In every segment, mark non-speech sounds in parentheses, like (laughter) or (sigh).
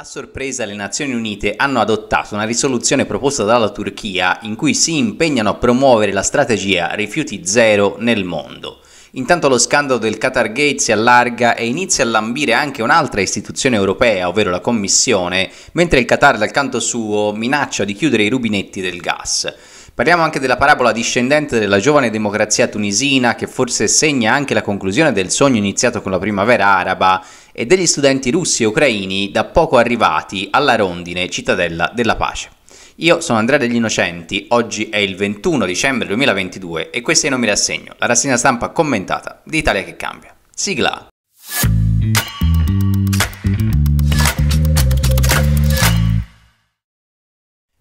A sorpresa le Nazioni Unite hanno adottato una risoluzione proposta dalla Turchia in cui si impegnano a promuovere la strategia rifiuti zero nel mondo. Intanto lo scandalo del Qatar Gate si allarga e inizia a lambire anche un'altra istituzione europea, ovvero la Commissione, mentre il Qatar dal canto suo minaccia di chiudere i rubinetti del gas. Parliamo anche della parabola discendente della giovane democrazia tunisina che forse segna anche la conclusione del sogno iniziato con la primavera araba e degli studenti russi e ucraini da poco arrivati alla rondine Cittadella della Pace. Io sono Andrea degli Innocenti, oggi è il 21 dicembre 2022 e questo è Nomi Rassegno, la rassegna stampa commentata di Italia che cambia. Sigla!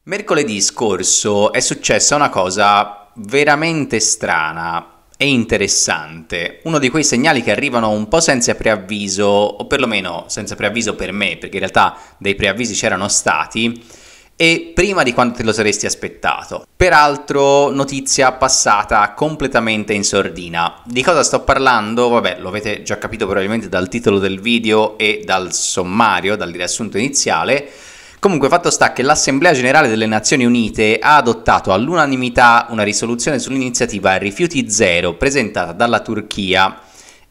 Mercoledì scorso è successa una cosa veramente strana è interessante, uno di quei segnali che arrivano un po' senza preavviso, o perlomeno senza preavviso per me, perché in realtà dei preavvisi c'erano stati, e prima di quanto te lo saresti aspettato. Peraltro notizia passata completamente in sordina. Di cosa sto parlando? Vabbè, lo avete già capito probabilmente dal titolo del video e dal sommario, dal riassunto iniziale. Comunque fatto sta che l'Assemblea Generale delle Nazioni Unite ha adottato all'unanimità una risoluzione sull'iniziativa Rifiuti Zero presentata dalla Turchia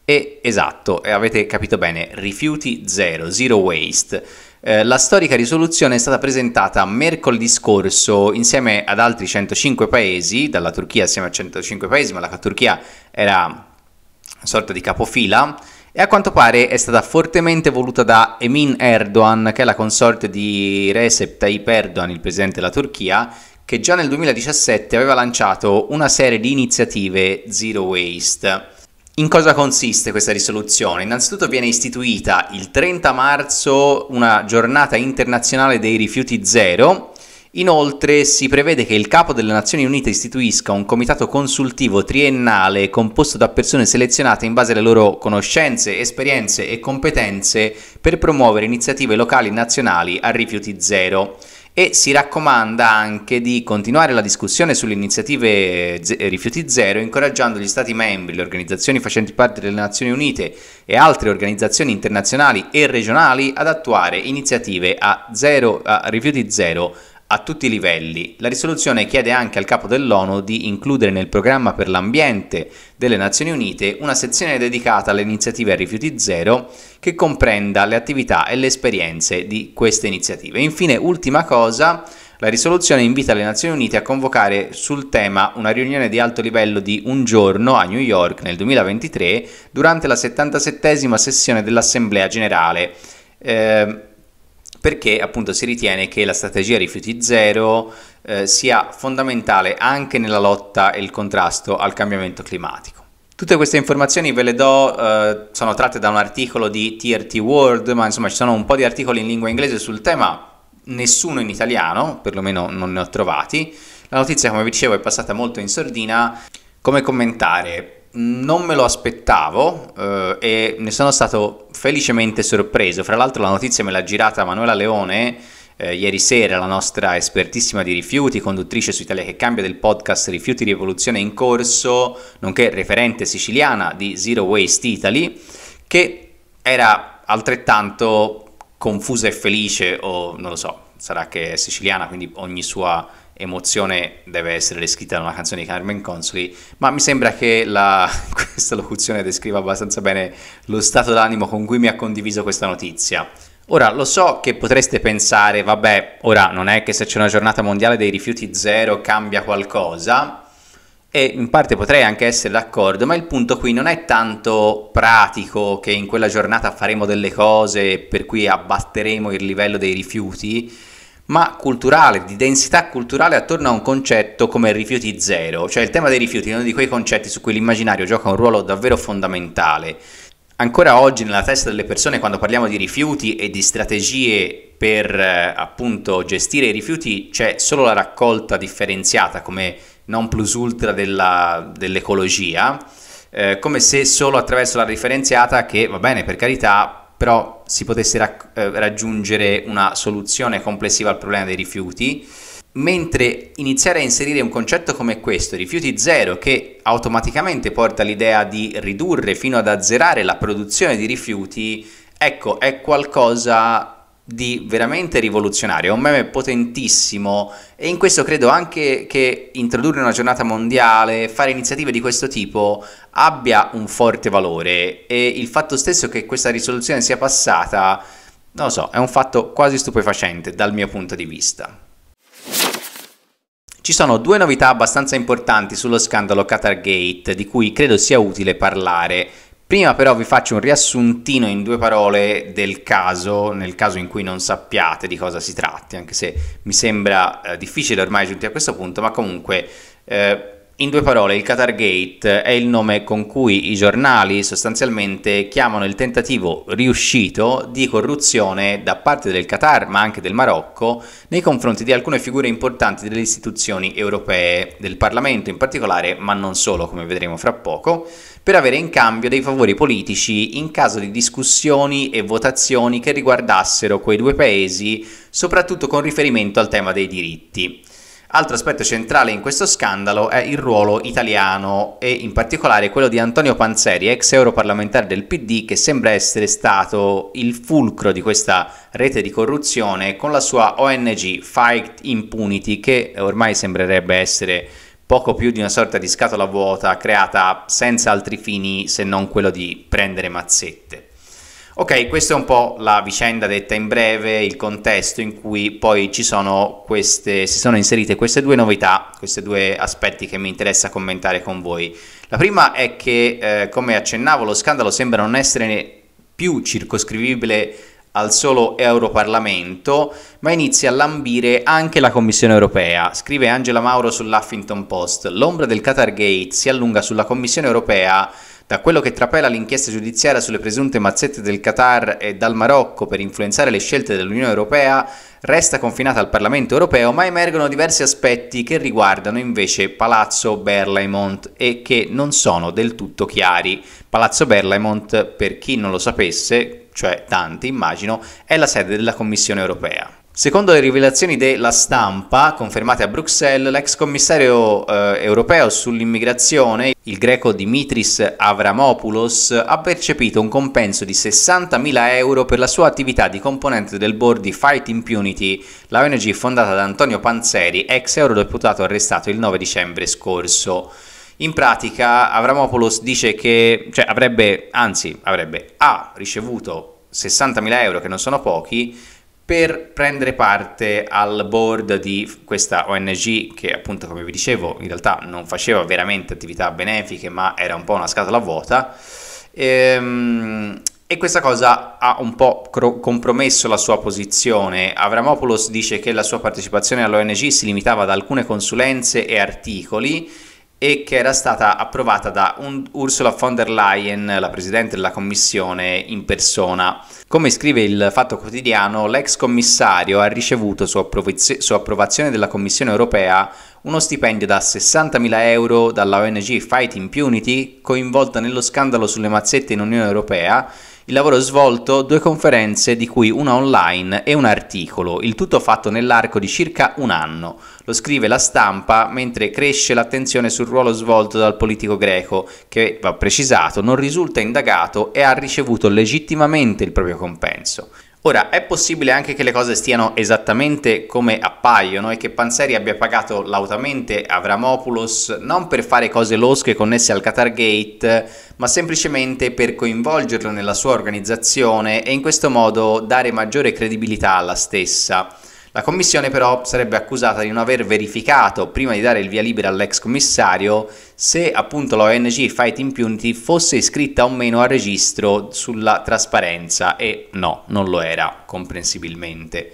e esatto, avete capito bene, Rifiuti Zero, Zero Waste. Eh, la storica risoluzione è stata presentata mercoledì scorso insieme ad altri 105 paesi, dalla Turchia assieme a 105 paesi, ma la Turchia era una sorta di capofila e a quanto pare è stata fortemente voluta da Emin Erdogan, che è la consorte di Recep Tayyip Erdogan, il presidente della Turchia, che già nel 2017 aveva lanciato una serie di iniziative Zero Waste. In cosa consiste questa risoluzione? Innanzitutto viene istituita il 30 marzo una giornata internazionale dei rifiuti zero Inoltre si prevede che il capo delle Nazioni Unite istituisca un comitato consultivo triennale composto da persone selezionate in base alle loro conoscenze, esperienze e competenze per promuovere iniziative locali e nazionali a rifiuti zero e si raccomanda anche di continuare la discussione sulle iniziative rifiuti zero, incoraggiando gli Stati membri, le organizzazioni facenti parte delle Nazioni Unite e altre organizzazioni internazionali e regionali ad attuare iniziative a, zero, a rifiuti zero a tutti i livelli. La risoluzione chiede anche al capo dell'ONU di includere nel programma per l'ambiente delle Nazioni Unite una sezione dedicata alle iniziative a rifiuti zero che comprenda le attività e le esperienze di queste iniziative. Infine, ultima cosa, la risoluzione invita le Nazioni Unite a convocare sul tema una riunione di alto livello di un giorno a New York nel 2023 durante la 77esima sessione dell'Assemblea Generale. Eh, perché appunto si ritiene che la strategia rifiuti zero eh, sia fondamentale anche nella lotta e il contrasto al cambiamento climatico. Tutte queste informazioni ve le do, eh, sono tratte da un articolo di TRT World, ma insomma ci sono un po' di articoli in lingua inglese sul tema, nessuno in italiano, perlomeno non ne ho trovati. La notizia, come vi dicevo, è passata molto in sordina. Come commentare? non me lo aspettavo eh, e ne sono stato felicemente sorpreso. Fra l'altro la notizia me l'ha girata Manuela Leone eh, ieri sera, la nostra espertissima di rifiuti, conduttrice su Italia che cambia del podcast Rifiuti Rivoluzione in corso, nonché referente siciliana di Zero Waste Italy, che era altrettanto confusa e felice o non lo so, sarà che è siciliana, quindi ogni sua emozione deve essere descritta da una canzone di Carmen Consoli, ma mi sembra che la, (laughs) questa locuzione descriva abbastanza bene lo stato d'animo con cui mi ha condiviso questa notizia. Ora, lo so che potreste pensare, vabbè, ora non è che se c'è una giornata mondiale dei rifiuti zero cambia qualcosa, e in parte potrei anche essere d'accordo, ma il punto qui non è tanto pratico che in quella giornata faremo delle cose per cui abbatteremo il livello dei rifiuti, ma culturale, di densità culturale attorno a un concetto come rifiuti zero, cioè il tema dei rifiuti è uno di quei concetti su cui l'immaginario gioca un ruolo davvero fondamentale. Ancora oggi nella testa delle persone quando parliamo di rifiuti e di strategie per eh, appunto gestire i rifiuti c'è solo la raccolta differenziata come non plus ultra della, dell'ecologia, eh, come se solo attraverso la differenziata che va bene per carità però si potesse rac- eh, raggiungere una soluzione complessiva al problema dei rifiuti, mentre iniziare a inserire un concetto come questo, rifiuti zero, che automaticamente porta all'idea di ridurre fino ad azzerare la produzione di rifiuti, ecco, è qualcosa di veramente rivoluzionario, è un meme potentissimo e in questo credo anche che introdurre una giornata mondiale, fare iniziative di questo tipo abbia un forte valore e il fatto stesso che questa risoluzione sia passata, non lo so, è un fatto quasi stupefacente dal mio punto di vista. Ci sono due novità abbastanza importanti sullo scandalo Qatargate di cui credo sia utile parlare Prima però vi faccio un riassuntino in due parole del caso, nel caso in cui non sappiate di cosa si tratti, anche se mi sembra eh, difficile ormai giunti a questo punto, ma comunque eh, in due parole il Qatar Gate è il nome con cui i giornali sostanzialmente chiamano il tentativo riuscito di corruzione da parte del Qatar, ma anche del Marocco, nei confronti di alcune figure importanti delle istituzioni europee, del Parlamento in particolare, ma non solo, come vedremo fra poco per avere in cambio dei favori politici in caso di discussioni e votazioni che riguardassero quei due paesi, soprattutto con riferimento al tema dei diritti. Altro aspetto centrale in questo scandalo è il ruolo italiano e in particolare quello di Antonio Panzeri, ex europarlamentare del PD, che sembra essere stato il fulcro di questa rete di corruzione con la sua ONG Fight Impunity, che ormai sembrerebbe essere poco più di una sorta di scatola vuota creata senza altri fini se non quello di prendere mazzette. Ok, questa è un po' la vicenda detta in breve, il contesto in cui poi ci sono queste, si sono inserite queste due novità, questi due aspetti che mi interessa commentare con voi. La prima è che, eh, come accennavo, lo scandalo sembra non essere più circoscrivibile al solo Europarlamento, ma inizia a lambire anche la Commissione europea. Scrive Angela Mauro sull'Huffington Post, l'ombra del Qatar Gate si allunga sulla Commissione europea da quello che trapela l'inchiesta giudiziaria sulle presunte mazzette del Qatar e dal Marocco per influenzare le scelte dell'Unione Europea, resta confinata al Parlamento Europeo, ma emergono diversi aspetti che riguardano invece Palazzo Berlaymont e che non sono del tutto chiari. Palazzo Berlaymont, per chi non lo sapesse, cioè tanti immagino, è la sede della Commissione Europea. Secondo le rivelazioni della stampa confermate a Bruxelles, l'ex commissario eh, europeo sull'immigrazione, il greco Dimitris Avramopoulos, ha percepito un compenso di 60.000 euro per la sua attività di componente del board di Fight Impunity, la ONG fondata da Antonio Panzeri, ex eurodeputato arrestato il 9 dicembre scorso. In pratica Avramopoulos dice che cioè, avrebbe, anzi avrebbe, ha ricevuto 60.000 euro che non sono pochi per prendere parte al board di questa ONG che appunto come vi dicevo in realtà non faceva veramente attività benefiche ma era un po' una scatola vuota ehm, e questa cosa ha un po' compromesso la sua posizione. Avramopoulos dice che la sua partecipazione all'ONG si limitava ad alcune consulenze e articoli e che era stata approvata da Ursula von der Leyen, la presidente della commissione, in persona. Come scrive il Fatto Quotidiano, l'ex commissario ha ricevuto su, approviz- su approvazione della Commissione europea uno stipendio da 60.000 euro dalla ONG Fight Impunity, coinvolta nello scandalo sulle mazzette in Unione europea, il lavoro svolto, due conferenze di cui una online e un articolo, il tutto fatto nell'arco di circa un anno. Lo scrive la stampa mentre cresce l'attenzione sul ruolo svolto dal politico greco che, va precisato, non risulta indagato e ha ricevuto legittimamente il proprio compenso. Ora, è possibile anche che le cose stiano esattamente come appaiono e che Panzeri abbia pagato lautamente Avramopoulos non per fare cose losche connesse al Qatar Gate, ma semplicemente per coinvolgerlo nella sua organizzazione e in questo modo dare maggiore credibilità alla stessa. La commissione però sarebbe accusata di non aver verificato prima di dare il via libera all'ex commissario se appunto la ONG Fight Impunity fosse iscritta o meno al registro sulla trasparenza e no, non lo era comprensibilmente.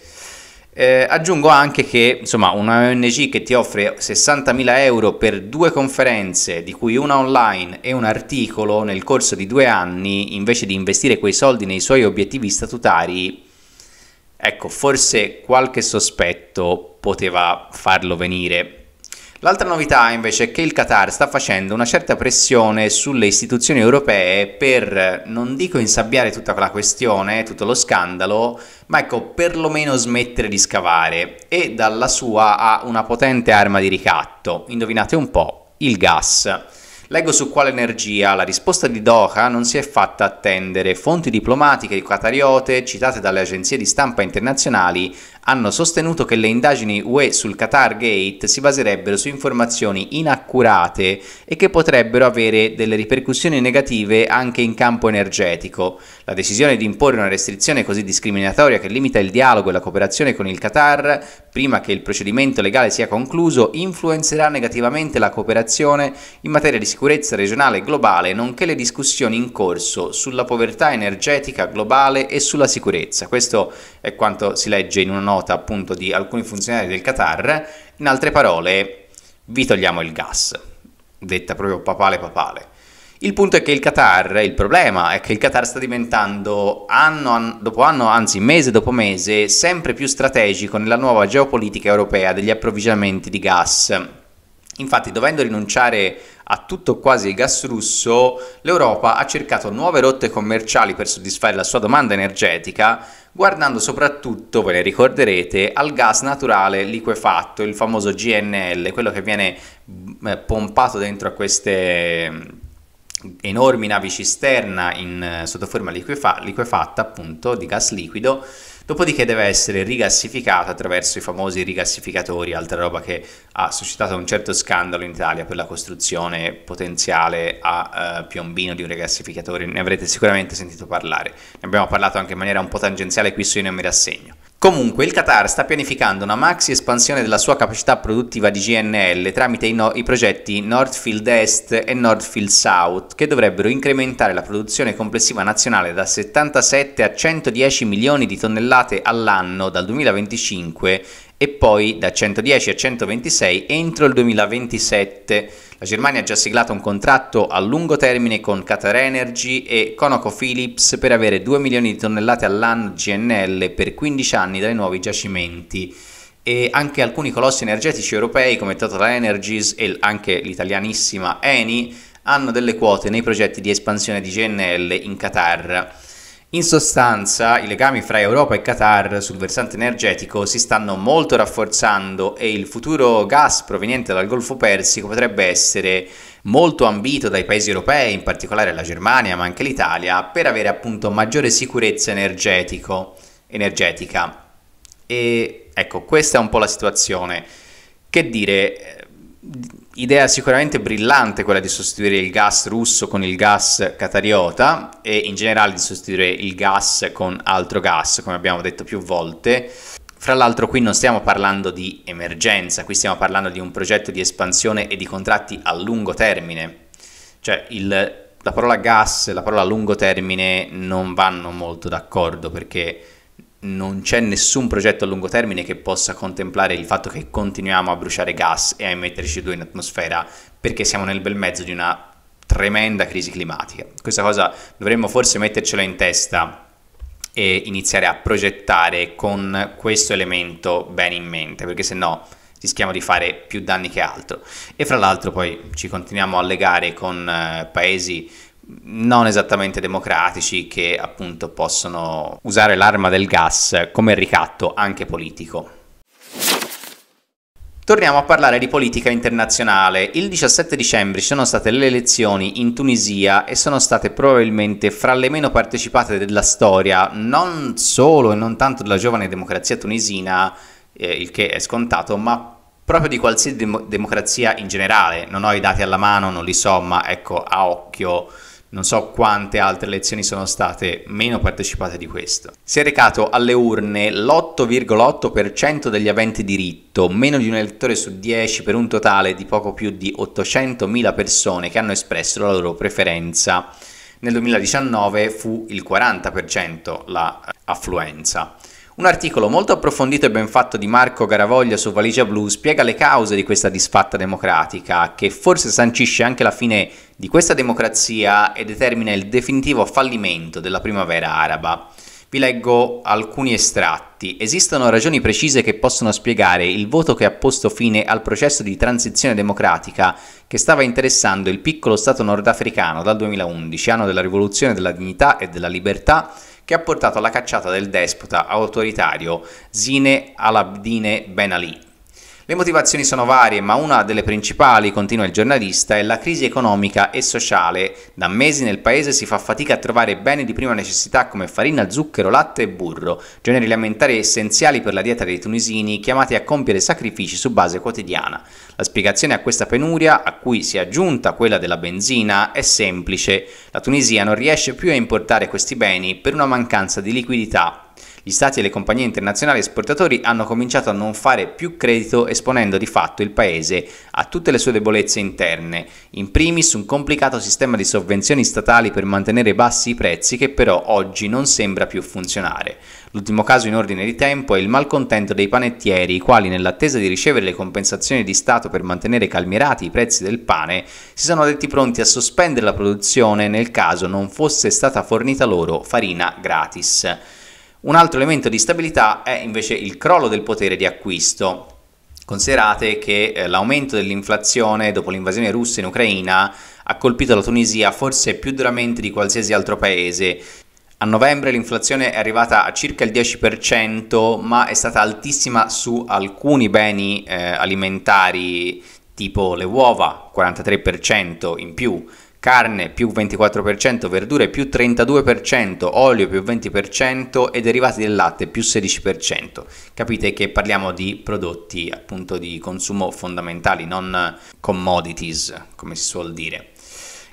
Eh, aggiungo anche che insomma una ONG che ti offre 60.000 euro per due conferenze, di cui una online e un articolo nel corso di due anni, invece di investire quei soldi nei suoi obiettivi statutari, Ecco, forse qualche sospetto poteva farlo venire. L'altra novità invece è che il Qatar sta facendo una certa pressione sulle istituzioni europee per, non dico insabbiare tutta la questione, tutto lo scandalo, ma ecco, perlomeno smettere di scavare e dalla sua ha una potente arma di ricatto, indovinate un po', il gas. Leggo su quale energia la risposta di Doha non si è fatta attendere. Fonti diplomatiche di Qatariote, citate dalle agenzie di stampa internazionali, hanno sostenuto che le indagini UE sul Qatar Gate si baserebbero su informazioni inaccurate e che potrebbero avere delle ripercussioni negative anche in campo energetico. La decisione di imporre una restrizione così discriminatoria che limita il dialogo e la cooperazione con il Qatar, prima che il procedimento legale sia concluso, influenzerà negativamente la cooperazione in materia di sicurezza regionale e globale, nonché le discussioni in corso sulla povertà energetica globale e sulla sicurezza. Questo è quanto si legge in una nota appunto di alcuni funzionari del Qatar, in altre parole vi togliamo il gas, detta proprio papale papale. Il punto è che il Qatar, il problema è che il Qatar sta diventando anno an- dopo anno, anzi mese dopo mese, sempre più strategico nella nuova geopolitica europea degli approvvigionamenti di gas. Infatti, dovendo rinunciare a tutto quasi il gas russo, l'Europa ha cercato nuove rotte commerciali per soddisfare la sua domanda energetica, guardando soprattutto, ve ne ricorderete, al gas naturale liquefatto, il famoso GNL, quello che viene mm, eh, pompato dentro a queste mm, enormi navi cisterna in, eh, sotto forma liquefa- liquefatta appunto di gas liquido dopodiché deve essere rigassificata attraverso i famosi rigassificatori, altra roba che ha suscitato un certo scandalo in Italia per la costruzione potenziale a eh, Piombino di un rigassificatore, ne avrete sicuramente sentito parlare, ne abbiamo parlato anche in maniera un po' tangenziale qui su Io non mi rassegno. Comunque il Qatar sta pianificando una maxi espansione della sua capacità produttiva di GNL tramite i, no- i, progetti Northfield Est e Northfield South che dovrebbero incrementare la produzione complessiva nazionale da 77 a 110 milioni di tonnellate all'anno dal 2025 e poi da 110 a 126 entro il 2027. La Germania ha già siglato un contratto a lungo termine con Qatar Energy e ConocoPhillips per avere 2 milioni di tonnellate all'anno GNL per 15 anni dai nuovi giacimenti e anche alcuni colossi energetici europei come Total Energies e anche l'italianissima Eni hanno delle quote nei progetti di espansione di GNL in Qatar. In sostanza, i legami fra Europa e Qatar sul versante energetico si stanno molto rafforzando e il futuro gas proveniente dal Golfo Persico potrebbe essere molto ambito dai paesi europei, in particolare la Germania, ma anche l'Italia, per avere appunto maggiore sicurezza energetica. E ecco, questa è un po' la situazione. Che dire, idea sicuramente brillante quella di sostituire il gas russo con il gas catariota e in generale di sostituire il gas con altro gas, come abbiamo detto più volte. Fra l'altro qui non stiamo parlando di emergenza, qui stiamo parlando di un progetto di espansione e di contratti a lungo termine. Cioè il, la parola gas e la parola lungo termine non vanno molto d'accordo perché non c'è nessun progetto a lungo termine che possa contemplare il fatto che continuiamo a bruciare gas e a emettere CO2 in atmosfera perché siamo nel bel mezzo di una tremenda crisi climatica. Questa cosa dovremmo forse mettercela in testa e iniziare a progettare con questo elemento bene in mente, perché se no rischiamo di fare più danni che altro. E fra l'altro poi ci continuiamo a legare con eh, paesi non esattamente democratici che appunto possono usare l'arma del gas come ricatto anche politico. Torniamo a parlare di politica internazionale. Il 17 dicembre ci sono state le elezioni in Tunisia e sono state probabilmente fra le meno partecipate della storia, non solo e non tanto della giovane democrazia tunisina, eh, il che è scontato, ma proprio di qualsiasi dem- democrazia in generale. Non ho i dati alla mano, non li so, ma ecco a occhio non so quante altre elezioni sono state meno partecipate di questo. Si è recato alle urne l'8,8% degli aventi diritto, meno di un elettore su 10 per un totale di poco più di 800.000 persone che hanno espresso la loro preferenza. Nel 2019 fu il 40% l'affluenza. La eh, un articolo molto approfondito e ben fatto di Marco Garavoglia su Valigia Blu spiega le cause di questa disfatta democratica, che forse sancisce anche la fine di questa democrazia e determina il definitivo fallimento della primavera araba. Vi leggo alcuni estratti. Esistono ragioni precise che possono spiegare il voto che ha posto fine al processo di transizione democratica che stava interessando il piccolo Stato nordafricano dal 2011, anno della rivoluzione della dignità e della libertà, che ha portato alla cacciata del despota autoritario Zine al-Abdine Ben Ali le motivazioni sono varie, ma una delle principali, continua il giornalista, è la crisi economica e sociale. Da mesi nel paese si fa fatica a trovare beni di prima necessità come farina, zucchero, latte e burro, generi alimentari essenziali per la dieta dei tunisini chiamati a compiere sacrifici su base quotidiana. La spiegazione a questa penuria, a cui si è aggiunta quella della benzina, è semplice. La Tunisia non riesce più a importare questi beni per una mancanza di liquidità gli stati e le compagnie internazionali esportatori hanno cominciato a non fare più credito esponendo di fatto il paese a tutte le sue debolezze interne, in primis un complicato sistema di sovvenzioni statali per mantenere bassi i prezzi che però oggi non sembra più funzionare. L'ultimo caso in ordine di tempo è il malcontento dei panettieri, i quali nell'attesa di ricevere le compensazioni di Stato per mantenere calmierati i prezzi del pane, si sono detti pronti a sospendere la produzione nel caso non fosse stata fornita loro farina gratis. Un altro elemento di stabilità è invece il crollo del potere di acquisto. Considerate che eh, l'aumento dell'inflazione dopo l'invasione russa in Ucraina ha colpito la Tunisia forse più duramente di qualsiasi altro paese. A novembre l'inflazione è arrivata a circa il 10%, ma è stata altissima su alcuni beni eh, alimentari tipo le uova, 43% in più, carne più 24%, verdure più 32%, olio più 20% e derivati del latte più 16%. Capite che parliamo di prodotti appunto di consumo fondamentali, non commodities come si suol dire.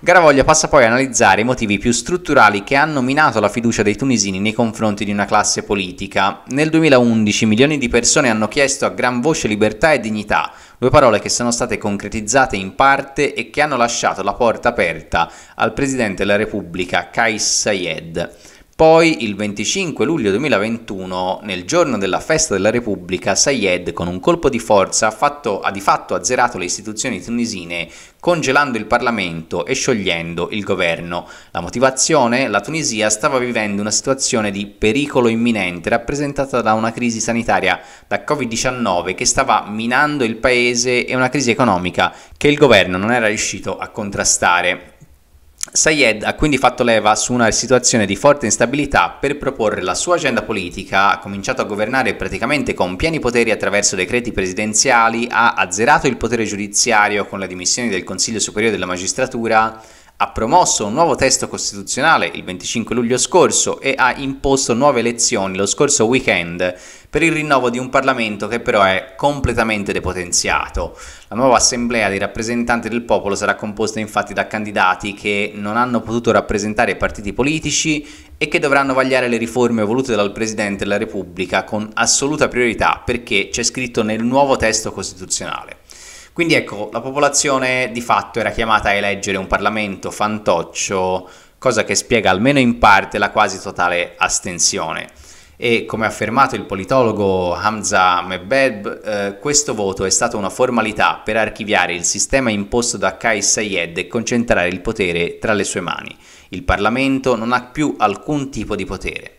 Garavoglia passa poi a analizzare i motivi più strutturali che hanno minato la fiducia dei tunisini nei confronti di una classe politica. Nel 2011 milioni di persone hanno chiesto a gran voce libertà e dignità, due parole che sono state concretizzate in parte e che hanno lasciato la porta aperta al Presidente della Repubblica, Kais Sayed. Poi il 25 luglio 2021, nel giorno della festa della Repubblica, Sayed con un colpo di forza ha, fatto, ha, di fatto azzerato le istituzioni tunisine, congelando il Parlamento e sciogliendo il governo. La motivazione? La Tunisia stava vivendo una situazione di pericolo imminente rappresentata da una crisi sanitaria da Covid-19 che stava minando il paese e una crisi economica che il governo non era riuscito a contrastare. Sayed ha quindi fatto leva su una situazione di forte instabilità per proporre la sua agenda politica, ha cominciato a governare praticamente con pieni poteri attraverso decreti presidenziali, ha azzerato il potere giudiziario con la dimissione del Consiglio Superiore della Magistratura, ha promosso un nuovo testo costituzionale il 25 luglio scorso e ha imposto nuove elezioni lo scorso weekend per il rinnovo di un Parlamento che però è completamente depotenziato. La nuova Assemblea dei rappresentanti del popolo sarà composta infatti da candidati che non hanno potuto rappresentare i partiti politici e che dovranno vagliare le riforme volute dal Presidente della Repubblica con assoluta priorità perché c'è scritto nel nuovo testo costituzionale. Quindi ecco, la popolazione di fatto era chiamata a eleggere un Parlamento fantoccio, cosa che spiega almeno in parte la quasi totale astensione. E come ha affermato il politologo Hamza Mebeb, eh, questo voto è stata una formalità per archiviare il sistema imposto da Kais Sayed e concentrare il potere tra le sue mani. Il Parlamento non ha più alcun tipo di potere.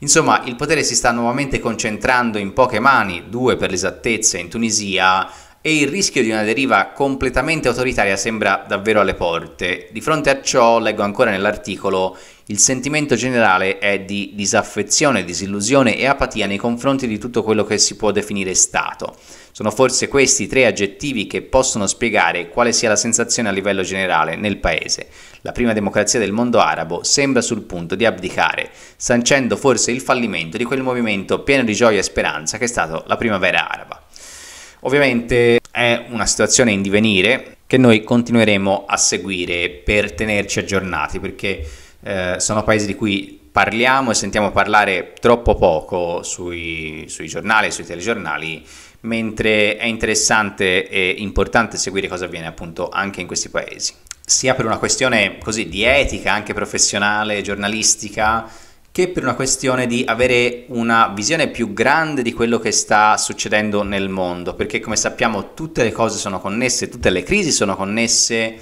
Insomma, il potere si sta nuovamente concentrando in poche mani, due per l'esattezza in Tunisia, e il rischio di una deriva completamente autoritaria sembra davvero alle porte. Di fronte a ciò, leggo ancora nell'articolo, il sentimento generale è di disaffezione, disillusione e apatia nei confronti di tutto quello che si può definire Stato. Sono forse questi tre aggettivi che possono spiegare quale sia la sensazione a livello generale nel paese. La prima democrazia del mondo arabo sembra sul punto di abdicare, sancendo forse il fallimento di quel movimento pieno di gioia e speranza che è stato la primavera araba. Ovviamente è una situazione in divenire che noi continueremo a seguire per tenerci aggiornati perché eh, sono paesi di cui parliamo e sentiamo parlare troppo poco sui, sui giornali, sui telegiornali, mentre è interessante e importante seguire cosa avviene appunto anche in questi paesi, sia per una questione così di etica, anche professionale, giornalistica, che per una questione di avere una visione più grande di quello che sta succedendo nel mondo, perché come sappiamo tutte le cose sono connesse, tutte le crisi sono connesse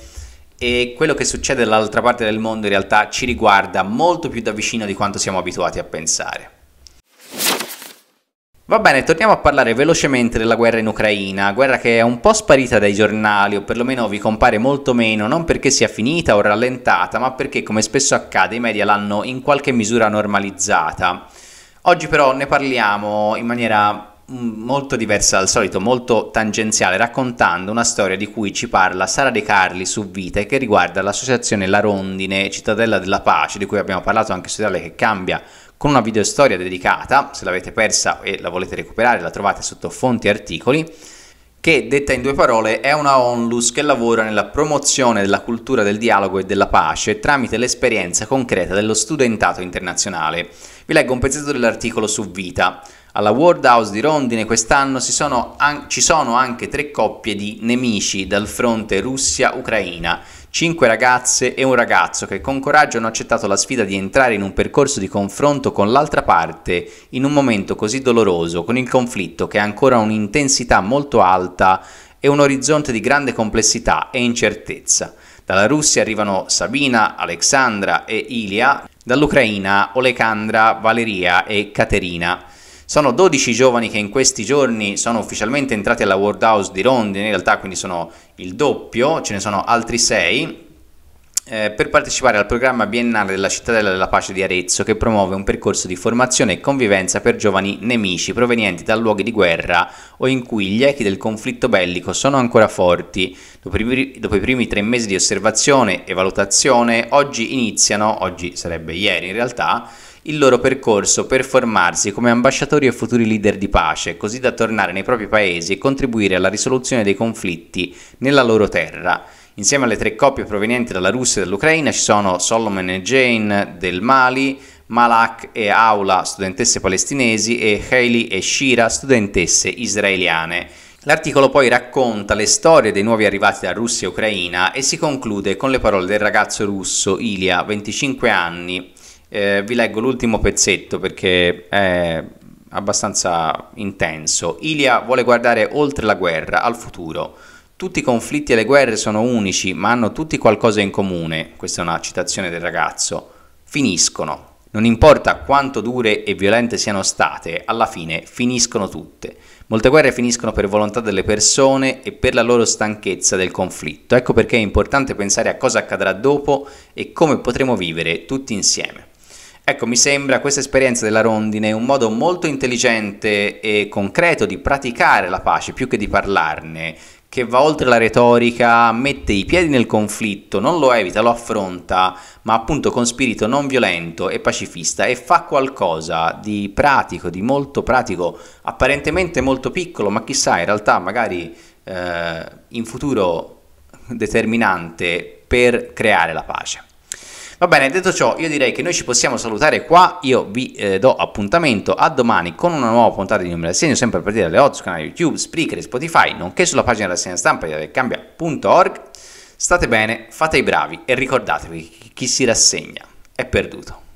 e quello che succede dall'altra parte del mondo in realtà ci riguarda molto più da vicino di quanto siamo abituati a pensare. Va bene, torniamo a parlare velocemente della guerra in Ucraina, guerra che è un po' sparita dai giornali o perlomeno vi compare molto meno, non perché sia finita o rallentata, ma perché come spesso accade i media l'hanno in qualche misura normalizzata. Oggi però ne parliamo in maniera mm, molto diversa dal solito, molto tangenziale, raccontando una storia di cui ci parla Sara De Carli su Vita e che riguarda l'associazione La Rondine, cittadella della pace, di cui abbiamo parlato anche su Italia che cambia con una videostoria dedicata, se l'avete persa e la volete recuperare la trovate sotto fonti e articoli, che detta in due parole è una onlus che lavora nella promozione della cultura del dialogo e della pace tramite l'esperienza concreta dello studentato internazionale. Vi leggo un pezzetto dell'articolo su Vita. Alla World House di Rondine quest'anno sono an- ci sono anche tre coppie di nemici dal fronte Russia-Ucraina Cinque ragazze e un ragazzo che con coraggio hanno accettato la sfida di entrare in un percorso di confronto con l'altra parte in un momento così doloroso, con il conflitto che ha ancora un'intensità molto alta e un orizzonte di grande complessità e incertezza. Dalla Russia arrivano Sabina, Alexandra e Ilia, dall'Ucraina Olekandra, Valeria e Caterina. Sono 12 giovani che in questi giorni sono ufficialmente entrati alla World House di Londra, in realtà quindi sono il doppio, ce ne sono altri 6 eh, per partecipare al programma biennale della Cittadella della Pace di Arezzo che promuove un percorso di formazione e convivenza per giovani nemici provenienti da luoghi di guerra o in cui gli echi del conflitto bellico sono ancora forti. Dopo i, dopo i primi tre mesi di osservazione e valutazione, oggi iniziano, oggi sarebbe ieri in realtà, il loro percorso per formarsi come ambasciatori e futuri leader di pace, così da tornare nei propri paesi e contribuire alla risoluzione dei conflitti nella loro terra. Insieme alle tre coppie provenienti dalla Russia e dall'Ucraina ci sono Solomon e Jane del Mali, Malak e Aula, studentesse palestinesi, e Hailey e Shira, studentesse israeliane. L'articolo poi racconta le storie dei nuovi arrivati da Russia e Ucraina e si conclude con le parole del ragazzo russo Ilia, 25 anni, eh, vi leggo l'ultimo pezzetto perché è abbastanza intenso. Ilia vuole guardare oltre la guerra, al futuro. Tutti i conflitti e le guerre sono unici, ma hanno tutti qualcosa in comune. Questa è una citazione del ragazzo. Finiscono. Non importa quanto dure e violente siano state, alla fine finiscono tutte. Molte guerre finiscono per volontà delle persone e per la loro stanchezza del conflitto. Ecco perché è importante pensare a cosa accadrà dopo e come potremo vivere tutti insieme. Ecco, mi sembra questa esperienza della rondine un modo molto intelligente e concreto di praticare la pace più che di parlarne, che va oltre la retorica, mette i piedi nel conflitto, non lo evita, lo affronta, ma appunto con spirito non violento e pacifista e fa qualcosa di pratico, di molto pratico, apparentemente molto piccolo, ma chissà, in realtà magari eh, in futuro determinante per creare la pace. Va bene, detto ciò, io direi che noi ci possiamo salutare qua. Io vi eh, do appuntamento a domani con una nuova puntata di Numero del Segno, sempre a partire dalle 8 su canale YouTube, Spreaker e Spotify, nonché sulla pagina della segna stampa di cambia.org. State bene, fate i bravi e ricordatevi che chi si rassegna è perduto.